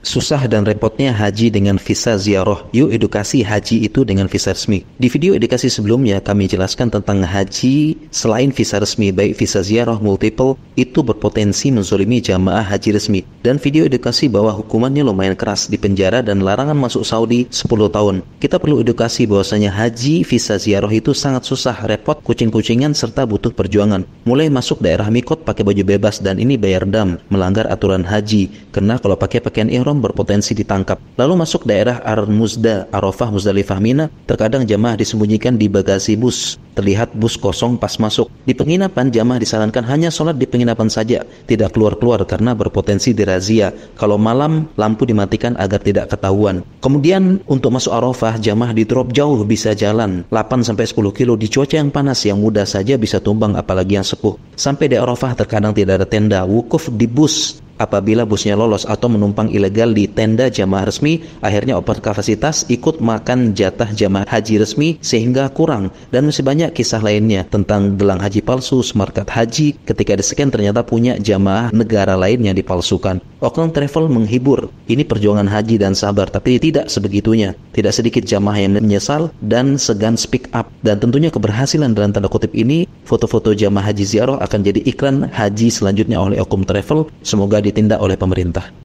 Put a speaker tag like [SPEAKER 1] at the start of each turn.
[SPEAKER 1] Susah dan repotnya haji dengan visa ziarah. Yuk edukasi haji itu dengan visa resmi. Di video edukasi sebelumnya kami jelaskan tentang haji selain visa resmi baik visa ziarah multiple itu berpotensi menzolimi jamaah haji resmi. Dan video edukasi bahwa hukumannya lumayan keras di penjara dan larangan masuk Saudi 10 tahun. Kita perlu edukasi bahwasanya haji visa ziarah itu sangat susah, repot, kucing-kucingan serta butuh perjuangan. Mulai masuk daerah mikot pakai baju bebas dan ini bayar dam, melanggar aturan haji. kena kalau pakai pakaian ihram Ihram berpotensi ditangkap. Lalu masuk daerah Ar-Muzda, Arafah, Muzdalifah, Mina, terkadang jamaah disembunyikan di bagasi bus. Terlihat bus kosong pas masuk. Di penginapan, jamaah disarankan hanya sholat di penginapan saja, tidak keluar-keluar karena berpotensi dirazia. Kalau malam, lampu dimatikan agar tidak ketahuan. Kemudian, untuk masuk Arafah, jamaah di drop jauh bisa jalan 8-10 kilo di cuaca yang panas yang mudah saja bisa tumbang apalagi yang sepuh. Sampai di Arafah terkadang tidak ada tenda, wukuf di bus apabila busnya lolos atau menumpang ilegal di tenda jamaah resmi, akhirnya overkapasitas ikut makan jatah jamaah haji resmi sehingga kurang dan masih banyak kisah lainnya tentang gelang haji palsu, semarkat haji ketika di-scan ternyata punya jamaah negara lain yang dipalsukan. Oknum Travel menghibur, ini perjuangan haji dan sabar tapi tidak sebegitunya. Tidak sedikit jamaah yang menyesal dan segan speak up dan tentunya keberhasilan dalam tanda kutip ini foto-foto jamaah haji ziarah akan jadi iklan haji selanjutnya oleh Oknum Travel. Semoga di ditindak oleh pemerintah.